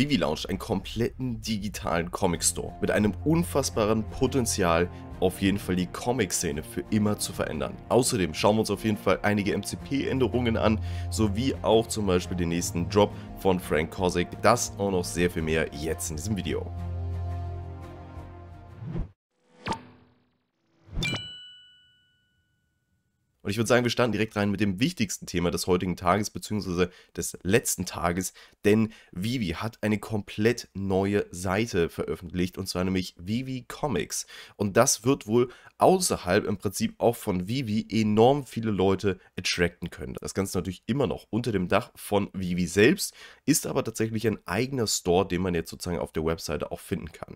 Vivi launcht einen kompletten digitalen Comic Store mit einem unfassbaren Potenzial, auf jeden Fall die Comic-Szene für immer zu verändern. Außerdem schauen wir uns auf jeden Fall einige MCP-Änderungen an, sowie auch zum Beispiel den nächsten Drop von Frank Kosick. Das auch noch sehr viel mehr jetzt in diesem Video. Und ich würde sagen, wir starten direkt rein mit dem wichtigsten Thema des heutigen Tages bzw. des letzten Tages, denn Vivi hat eine komplett neue Seite veröffentlicht und zwar nämlich Vivi Comics. Und das wird wohl außerhalb im Prinzip auch von Vivi enorm viele Leute attracten können. Das Ganze natürlich immer noch unter dem Dach von Vivi selbst, ist aber tatsächlich ein eigener Store, den man jetzt sozusagen auf der Webseite auch finden kann.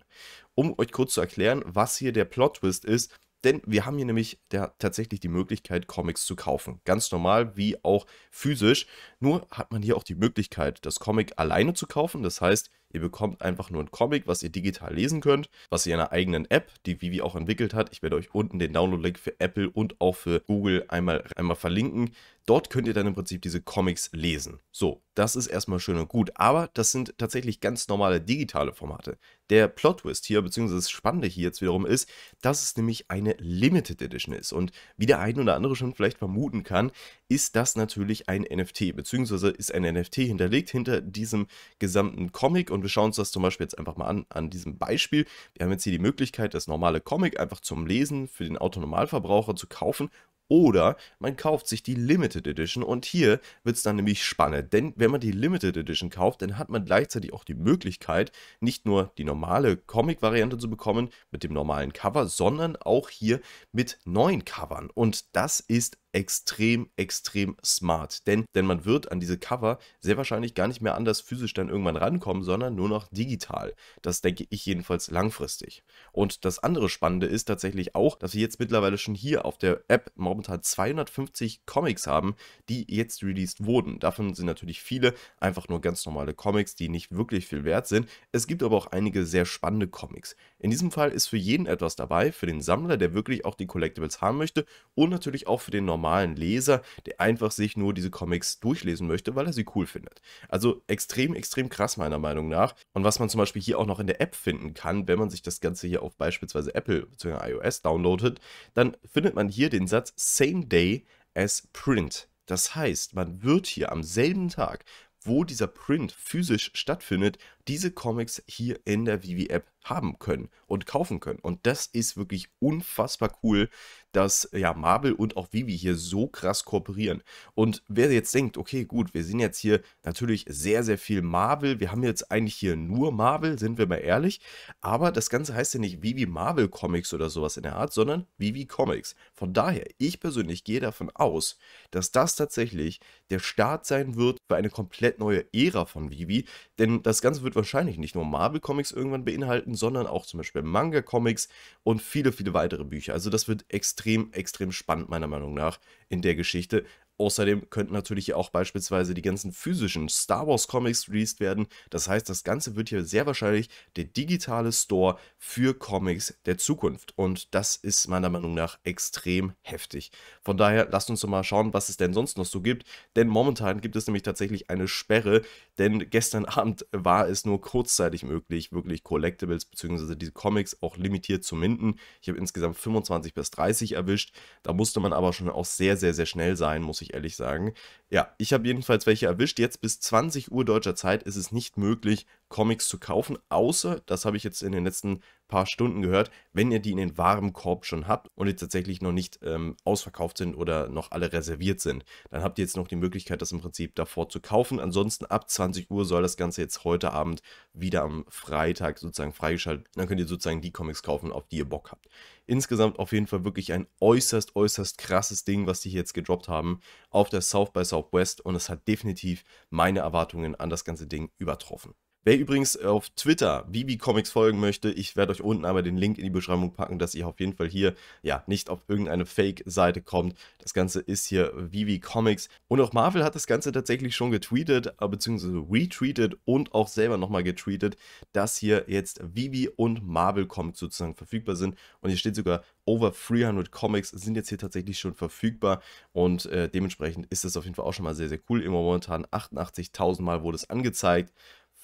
Um euch kurz zu erklären, was hier der Plot-Twist ist, denn wir haben hier nämlich der, tatsächlich die Möglichkeit, Comics zu kaufen. Ganz normal wie auch physisch. Nur hat man hier auch die Möglichkeit, das Comic alleine zu kaufen. Das heißt, ihr bekommt einfach nur ein Comic, was ihr digital lesen könnt, was ihr in einer eigenen App, die Vivi auch entwickelt hat. Ich werde euch unten den Download-Link für Apple und auch für Google einmal, einmal verlinken. Dort könnt ihr dann im Prinzip diese Comics lesen. So, das ist erstmal schön und gut, aber das sind tatsächlich ganz normale digitale Formate. Der Plot-Twist hier, beziehungsweise das Spannende hier jetzt wiederum ist, dass es nämlich eine Limited Edition ist. Und wie der ein oder andere schon vielleicht vermuten kann, ist das natürlich ein NFT, beziehungsweise ist ein NFT hinterlegt hinter diesem gesamten Comic. Und wir schauen uns das zum Beispiel jetzt einfach mal an, an diesem Beispiel. Wir haben jetzt hier die Möglichkeit, das normale Comic einfach zum Lesen für den Autonormalverbraucher zu kaufen oder man kauft sich die Limited Edition und hier wird es dann nämlich spannend. Denn wenn man die Limited Edition kauft, dann hat man gleichzeitig auch die Möglichkeit, nicht nur die normale Comic-Variante zu bekommen mit dem normalen Cover, sondern auch hier mit neuen Covern. Und das ist extrem, extrem smart. Denn, denn man wird an diese Cover sehr wahrscheinlich gar nicht mehr anders physisch dann irgendwann rankommen, sondern nur noch digital. Das denke ich jedenfalls langfristig. Und das andere Spannende ist tatsächlich auch, dass wir jetzt mittlerweile schon hier auf der App momentan 250 Comics haben, die jetzt released wurden. Davon sind natürlich viele einfach nur ganz normale Comics, die nicht wirklich viel wert sind. Es gibt aber auch einige sehr spannende Comics. In diesem Fall ist für jeden etwas dabei, für den Sammler, der wirklich auch die Collectibles haben möchte und natürlich auch für den normalen normalen Leser, der einfach sich nur diese Comics durchlesen möchte, weil er sie cool findet. Also extrem, extrem krass meiner Meinung nach. Und was man zum Beispiel hier auch noch in der App finden kann, wenn man sich das Ganze hier auf beispielsweise Apple bzw. iOS downloadet, dann findet man hier den Satz Same Day as Print. Das heißt, man wird hier am selben Tag, wo dieser Print physisch stattfindet, diese Comics hier in der Vivi-App haben können und kaufen können. Und das ist wirklich unfassbar cool, dass ja Marvel und auch Vivi hier so krass kooperieren. Und wer jetzt denkt, okay, gut, wir sind jetzt hier natürlich sehr, sehr viel Marvel. Wir haben jetzt eigentlich hier nur Marvel, sind wir mal ehrlich. Aber das Ganze heißt ja nicht Vivi Marvel Comics oder sowas in der Art, sondern Vivi Comics. Von daher, ich persönlich gehe davon aus, dass das tatsächlich der Start sein wird für eine komplett neue Ära von Vivi. Denn das Ganze wird wahrscheinlich nicht nur Marvel-Comics irgendwann beinhalten, sondern auch zum Beispiel Manga-Comics und viele, viele weitere Bücher. Also das wird extrem, extrem spannend meiner Meinung nach in der Geschichte. Außerdem könnten natürlich auch beispielsweise die ganzen physischen Star Wars Comics released werden. Das heißt, das Ganze wird hier sehr wahrscheinlich der digitale Store für Comics der Zukunft. Und das ist meiner Meinung nach extrem heftig. Von daher lasst uns doch mal schauen, was es denn sonst noch so gibt. Denn momentan gibt es nämlich tatsächlich eine Sperre. Denn gestern Abend war es nur kurzzeitig möglich, wirklich Collectibles bzw. diese Comics auch limitiert zu minden. Ich habe insgesamt 25 bis 30 erwischt. Da musste man aber schon auch sehr, sehr, sehr schnell sein, muss ich ich ehrlich sagen. Ja, ich habe jedenfalls welche erwischt. Jetzt bis 20 Uhr deutscher Zeit ist es nicht möglich, Comics zu kaufen, außer, das habe ich jetzt in den letzten paar Stunden gehört, wenn ihr die in den warmen Korb schon habt und die tatsächlich noch nicht ähm, ausverkauft sind oder noch alle reserviert sind, dann habt ihr jetzt noch die Möglichkeit, das im Prinzip davor zu kaufen. Ansonsten ab 20 Uhr soll das Ganze jetzt heute Abend wieder am Freitag sozusagen freigeschaltet. Dann könnt ihr sozusagen die Comics kaufen, auf die ihr Bock habt. Insgesamt auf jeden Fall wirklich ein äußerst, äußerst krasses Ding, was die hier jetzt gedroppt haben auf der South by Southwest und es hat definitiv meine Erwartungen an das ganze Ding übertroffen. Wer übrigens äh, auf Twitter Bibi Comics folgen möchte, ich werde euch unten aber den Link in die Beschreibung packen, dass ihr auf jeden Fall hier ja nicht auf irgendeine Fake-Seite kommt. Das Ganze ist hier Vivi Comics und auch Marvel hat das Ganze tatsächlich schon getweetet, äh, beziehungsweise retweetet und auch selber nochmal getweetet, dass hier jetzt Vivi und Marvel Comics sozusagen verfügbar sind und hier steht sogar over 300 Comics sind jetzt hier tatsächlich schon verfügbar und äh, dementsprechend ist das auf jeden Fall auch schon mal sehr, sehr cool. Immer momentan 88.000 Mal wurde es angezeigt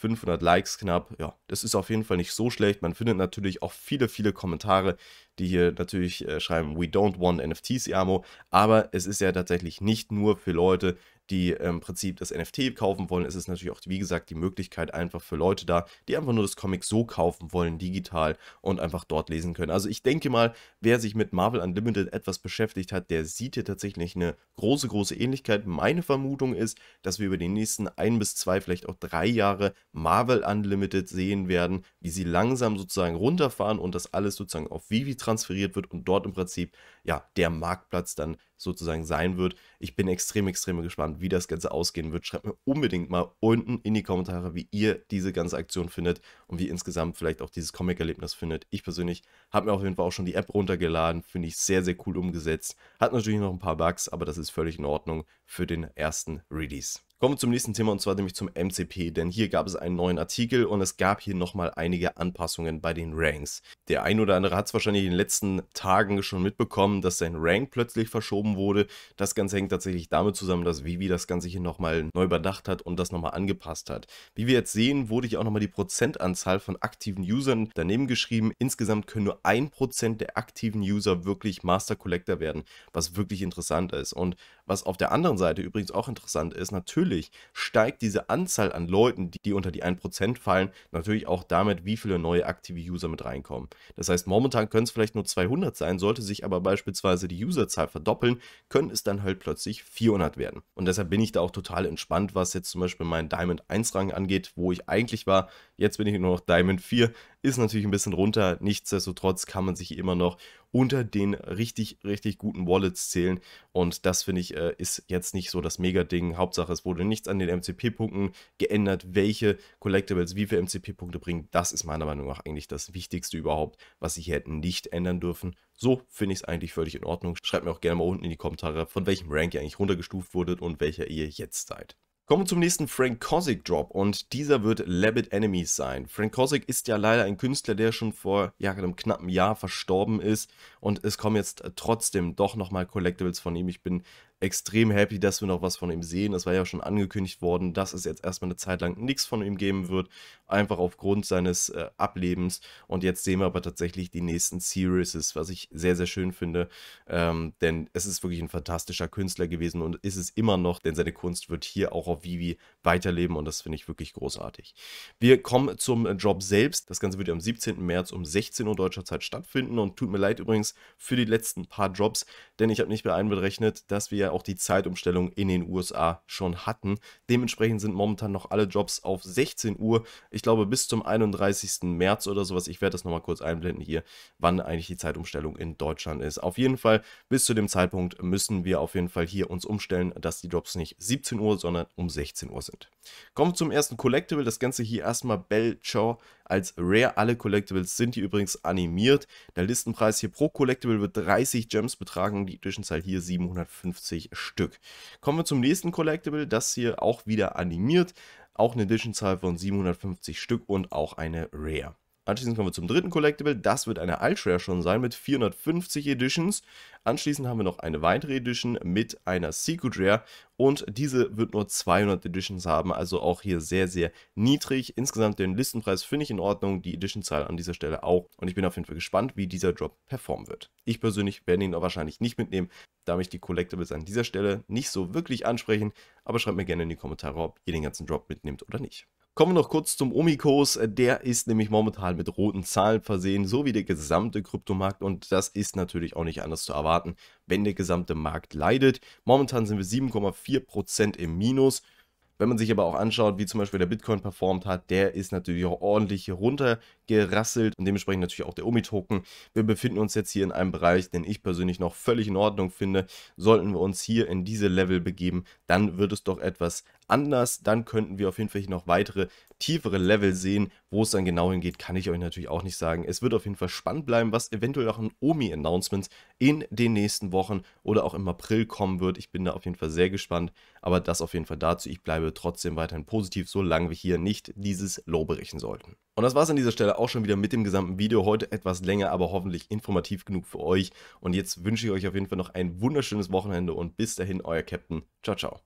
500 Likes knapp. Ja, das ist auf jeden Fall nicht so schlecht. Man findet natürlich auch viele, viele Kommentare, die hier natürlich äh, schreiben, we don't want NFTs, Amo. Aber es ist ja tatsächlich nicht nur für Leute, die im Prinzip das NFT kaufen wollen, ist es natürlich auch, wie gesagt, die Möglichkeit einfach für Leute da, die einfach nur das Comic so kaufen wollen, digital und einfach dort lesen können. Also ich denke mal, wer sich mit Marvel Unlimited etwas beschäftigt hat, der sieht hier tatsächlich eine große, große Ähnlichkeit. Meine Vermutung ist, dass wir über die nächsten ein bis zwei, vielleicht auch drei Jahre Marvel Unlimited sehen werden, wie sie langsam sozusagen runterfahren und das alles sozusagen auf Vivi transferiert wird und dort im Prinzip ja der Marktplatz dann sozusagen sein wird. Ich bin extrem, extrem gespannt, wie das Ganze ausgehen wird. Schreibt mir unbedingt mal unten in die Kommentare, wie ihr diese ganze Aktion findet und wie ihr insgesamt vielleicht auch dieses Comic-Erlebnis findet. Ich persönlich habe mir auf jeden Fall auch schon die App runtergeladen, finde ich sehr, sehr cool umgesetzt. Hat natürlich noch ein paar Bugs, aber das ist völlig in Ordnung für den ersten Release. Kommen wir zum nächsten Thema und zwar nämlich zum MCP, denn hier gab es einen neuen Artikel und es gab hier nochmal einige Anpassungen bei den Ranks. Der ein oder andere hat es wahrscheinlich in den letzten Tagen schon mitbekommen, dass sein Rank plötzlich verschoben wurde. Das Ganze hängt tatsächlich damit zusammen, dass Vivi das Ganze hier nochmal neu überdacht hat und das nochmal angepasst hat. Wie wir jetzt sehen, wurde hier auch nochmal die Prozentanzahl von aktiven Usern daneben geschrieben. Insgesamt können nur 1% der aktiven User wirklich Master Collector werden, was wirklich interessant ist. Und was auf der anderen Seite übrigens auch interessant ist, natürlich natürlich steigt diese Anzahl an Leuten, die unter die 1% fallen, natürlich auch damit, wie viele neue aktive User mit reinkommen. Das heißt, momentan können es vielleicht nur 200 sein, sollte sich aber beispielsweise die Userzahl verdoppeln, können es dann halt plötzlich 400 werden. Und deshalb bin ich da auch total entspannt, was jetzt zum Beispiel meinen Diamond 1 Rang angeht, wo ich eigentlich war. Jetzt bin ich nur noch Diamond 4 ist natürlich ein bisschen runter. Nichtsdestotrotz kann man sich immer noch unter den richtig, richtig guten Wallets zählen. Und das finde ich, äh, ist jetzt nicht so das Mega-Ding. Hauptsache, es wurde nichts an den MCP-Punkten geändert. Welche Collectibles wie viele MCP-Punkte bringen, das ist meiner Meinung nach eigentlich das Wichtigste überhaupt, was sie hier hätten nicht ändern dürfen. So finde ich es eigentlich völlig in Ordnung. Schreibt mir auch gerne mal unten in die Kommentare, von welchem Rank ihr eigentlich runtergestuft wurdet und welcher ihr jetzt seid. Kommen wir zum nächsten Frank Kosick Drop und dieser wird Labbit Enemies sein. Frank Kosick ist ja leider ein Künstler, der schon vor ja, einem knappen Jahr verstorben ist und es kommen jetzt trotzdem doch nochmal Collectibles von ihm. Ich bin extrem happy, dass wir noch was von ihm sehen. Es war ja schon angekündigt worden, dass es jetzt erstmal eine Zeit lang nichts von ihm geben wird, einfach aufgrund seines äh, Ablebens. Und jetzt sehen wir aber tatsächlich die nächsten Series, was ich sehr, sehr schön finde, ähm, denn es ist wirklich ein fantastischer Künstler gewesen und ist es immer noch, denn seine Kunst wird hier auch auf Vivi weiterleben und das finde ich wirklich großartig. Wir kommen zum Job selbst. Das Ganze wird am 17. März um 16 Uhr deutscher Zeit stattfinden und tut mir leid übrigens für die letzten paar Jobs, denn ich habe nicht mehr einberechnet, dass wir auch die Zeitumstellung in den USA schon hatten. Dementsprechend sind momentan noch alle Jobs auf 16 Uhr. Ich glaube bis zum 31. März oder sowas. Ich werde das nochmal kurz einblenden hier, wann eigentlich die Zeitumstellung in Deutschland ist. Auf jeden Fall bis zu dem Zeitpunkt müssen wir auf jeden Fall hier uns umstellen, dass die Jobs nicht 17 Uhr, sondern um 16 Uhr sind. Kommen wir zum ersten Collectible. Das Ganze hier erstmal Bell Bellshaw als Rare. Alle Collectibles sind hier übrigens animiert. Der Listenpreis hier pro Collectible wird 30 Gems betragen. Die Zwischenzahl hier 750 20 Stück. Kommen wir zum nächsten Collectible, das hier auch wieder animiert, auch eine Edition-Zahl von 750 Stück und auch eine Rare. Anschließend kommen wir zum dritten Collectible. Das wird eine Ultra schon sein mit 450 Editions. Anschließend haben wir noch eine weitere Edition mit einer Secret Rare und diese wird nur 200 Editions haben, also auch hier sehr, sehr niedrig. Insgesamt den Listenpreis finde ich in Ordnung, die Editionzahl an dieser Stelle auch und ich bin auf jeden Fall gespannt, wie dieser Drop performen wird. Ich persönlich werde ihn auch wahrscheinlich nicht mitnehmen, da mich die Collectibles an dieser Stelle nicht so wirklich ansprechen, aber schreibt mir gerne in die Kommentare, ob ihr den ganzen Drop mitnehmt oder nicht. Kommen wir noch kurz zum Omikurs. Der ist nämlich momentan mit roten Zahlen versehen, so wie der gesamte Kryptomarkt. Und das ist natürlich auch nicht anders zu erwarten, wenn der gesamte Markt leidet. Momentan sind wir 7,4% im Minus. Wenn man sich aber auch anschaut, wie zum Beispiel der Bitcoin performt hat, der ist natürlich auch ordentlich runtergerasselt und dementsprechend natürlich auch der Omi-Token. Wir befinden uns jetzt hier in einem Bereich, den ich persönlich noch völlig in Ordnung finde. Sollten wir uns hier in diese Level begeben, dann wird es doch etwas anders, dann könnten wir auf jeden Fall hier noch weitere tiefere Level sehen. Wo es dann genau hingeht, kann ich euch natürlich auch nicht sagen. Es wird auf jeden Fall spannend bleiben, was eventuell auch ein Omi-Announcements in den nächsten Wochen oder auch im April kommen wird. Ich bin da auf jeden Fall sehr gespannt, aber das auf jeden Fall dazu. Ich bleibe trotzdem weiterhin positiv, solange wir hier nicht dieses Low berichten sollten. Und das war es an dieser Stelle auch schon wieder mit dem gesamten Video. Heute etwas länger, aber hoffentlich informativ genug für euch. Und jetzt wünsche ich euch auf jeden Fall noch ein wunderschönes Wochenende und bis dahin, euer Captain. Ciao, ciao.